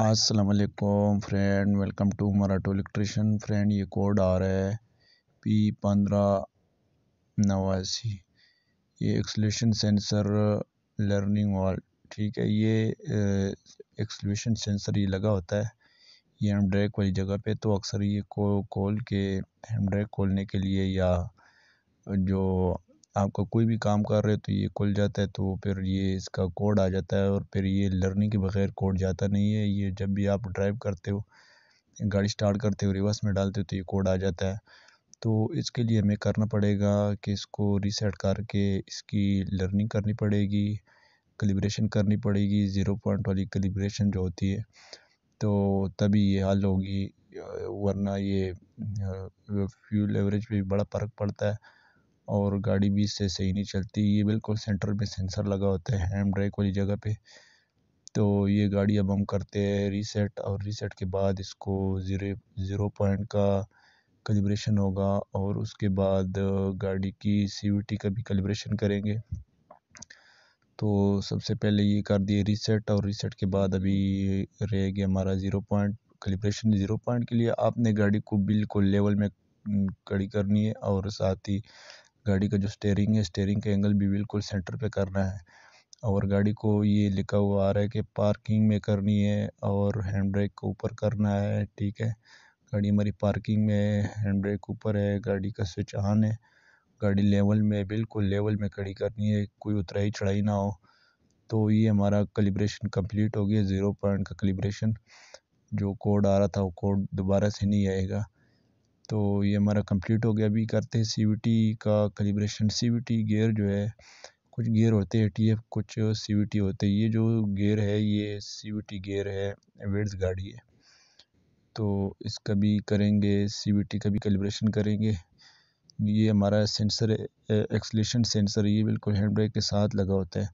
Aslam friend welcome to मराठो electrician friend ये code आ रहा है पी पंद्रह नवासी ये एक्सलेशन सेंसर लर्निंग वॉल ठीक है ये एक्सलेशन सेंसर ये लगा होता है ये हैंड वाली जगह पे तो अक्सर ये को खोल के हैंड खोलने के लिए या जो आपका कोई भी काम कर रहे हो तो ये खुल जाता है तो फिर ये इसका कोड आ जाता है और फिर ये लर्निंग के बगैर कोड जाता नहीं है ये जब भी आप ड्राइव करते हो गाड़ी स्टार्ट करते हो रिवर्स में डालते हो तो ये कोड आ जाता है तो इसके लिए हमें करना पड़ेगा कि इसको रीसेट करके इसकी लर्निंग करनी पड़ेगी कलिब्रेशन करनी पड़ेगी ज़ीरो पॉइंट वाली कलिब्रेशन जो होती है तो तभी ये हल होगी वरना ये फ्यूल एवरेज पे बड़ा फ़र्क पड़ता है और गाड़ी भी इससे सही नहीं चलती ये बिल्कुल सेंटर पे सेंसर लगा होता है हैंड ब्रेक वाली जगह पे तो ये गाड़ी अब हम करते हैं रीसेट और रीसेट के बाद इसको ज़ीरो ज़ीरो पॉइंट का कैलिब्रेशन होगा और उसके बाद गाड़ी की सी का भी कैलिब्रेशन करेंगे तो सबसे पहले ये कर दिए रीसेट और रीसेट के बाद अभी रह गया हमारा zero point calibration zero point के लिए आपने गाड़ी को बिल्कुल लेवल में कड़ी करनी है और साथ ही गाड़ी का जो स्टेयरिंग है स्टेयरिंग का एंगल भी बिल्कुल सेंटर पे करना है और गाड़ी को ये लिखा हुआ आ रहा है कि पार्किंग में करनी है और हैंड ब्रेक को ऊपर करना है ठीक है गाड़ी हमारी पार्किंग में है हैंड ब्रेक ऊपर है गाड़ी का स्विच ऑन है गाड़ी लेवल में बिल्कुल लेवल में खड़ी करनी है कोई उतराई चढ़ाई ना हो तो ये हमारा कैलिब्रेशन कंप्लीट हो गया ज़ीरो पॉइंट का कलिब्रेशन जो कोड आ रहा था वो कोड दोबारा से नहीं आएगा तो ये हमारा कंप्लीट हो गया अभी करते हैं सी वी टी का calibration C V T gear जो है कुछ गियर होते हैं टी एफ कुछ सी वी टी होते हैं ये जो गियर है ये सी वी टी गियर है वेड्स गाड़ी है तो इसका भी करेंगे सी वी टी का भी कैलिब्रेशन करेंगे ये हमारा सेंसर एक्सलेशन सेंसर ये बिल्कुल हैंड ब्रेक के साथ लगा होता है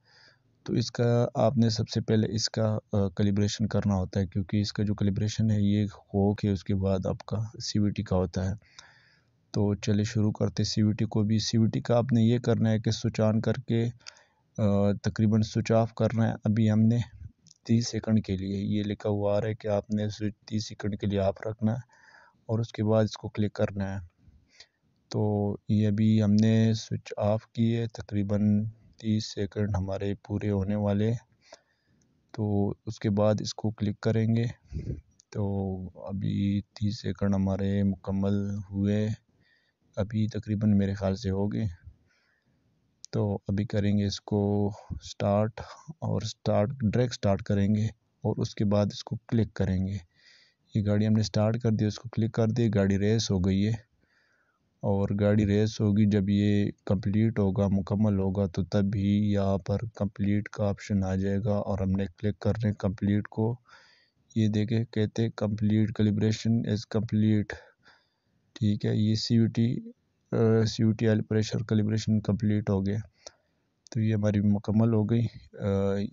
तो इसका आपने सबसे पहले इसका कैलिब्रेशन करना होता है क्योंकि इसका जो कैलिब्रेशन है ये हो के उसके बाद आपका सी का होता है तो चलिए शुरू करते सी को भी सी का आपने ये करना है कि स्विच ऑन करके तकरीबन स्विच ऑफ करना है अभी हमने तीस सेकंड के लिए ये लिखा हुआ आ रहा है कि आपने स्विच तीस सेकंड के लिए ऑफ रखना है और उसके बाद इसको क्लिक करना है तो ये अभी हमने स्विच ऑफ की है तकरीबन तीस सेकंड हमारे पूरे होने वाले तो उसके बाद इसको क्लिक करेंगे तो अभी तीस सेकंड हमारे मुकम्मल हुए अभी तकरीबन मेरे ख़्याल से हो गए तो अभी करेंगे इसको स्टार्ट और स्टार्ट डायरेक्ट स्टार्ट करेंगे और उसके बाद इसको क्लिक करेंगे ये गाड़ी हमने स्टार्ट कर दी उसको क्लिक कर दी गाड़ी रेस हो गई है और गाड़ी रेस होगी जब ये कंप्लीट होगा मुकम्मल होगा तो तब ही यहाँ पर कंप्लीट का ऑप्शन आ जाएगा और हमने क्लिक कर रहे हैं कम्प्लीट को ये देखें कहते कंप्लीट कैलिब्रेशन इज़ कंप्लीट ठीक है ये C U T C U T L pressure calibration complete हो गया तो ये हमारी मुकम्मल हो गई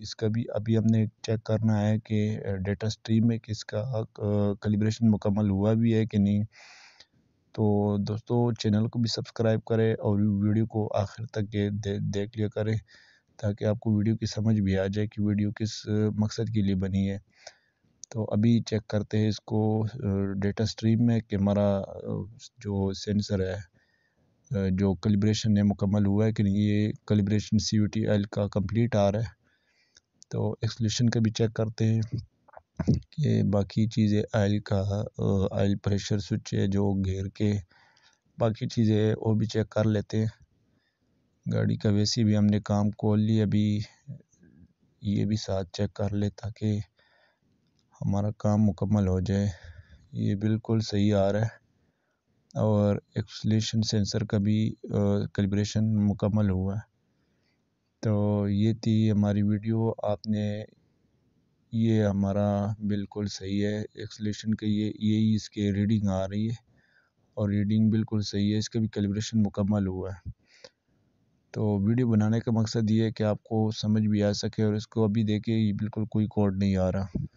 इसका भी अभी हमने चेक करना है कि डेटा स्ट्रीम में किसका कैलिब्रेशन मुकम्मल हुआ भी है कि नहीं तो दोस्तों चैनल को भी सब्सक्राइब करें और वीडियो को आखिर तक के दे, देख लिया करें ताकि आपको वीडियो की समझ भी आ जाए कि वीडियो किस मकसद के लिए बनी है तो अभी चेक करते हैं इसको डेटा स्ट्रीम में कैमरा जो सेंसर है जो कलिब्रेशन है मुकम्मल हुआ है कि नहीं ये calibration C U T L का कंप्लीट आ रहा है तो एक्सलेशन का भी चेक करते हैं ये बाकी चीज़ें आयल का आयल प्रेशर स्विच है जो घेर के बाकी चीज़ें है वो भी चेक कर लेते हैं गाड़ी का वैसे भी हमने काम खोल लिया अभी ये भी साथ चेक कर ले ताकि हमारा काम मुकम्मल हो जाए ये बिल्कुल सही आ रहा है और एक्सलेशन सेंसर का भी कैलिब्रेशन मुकम्मल हुआ है तो ये थी हमारी वीडियो आपने ये हमारा बिल्कुल सही है एक्सलेशन का ये यही इसके रीडिंग आ रही है और रीडिंग बिल्कुल सही है इसका भी कैलिब्रेशन मुकम्मल हुआ है तो वीडियो बनाने का मकसद ये है कि आपको समझ भी आ सके और इसको अभी देखिए बिल्कुल कोई कोड नहीं आ रहा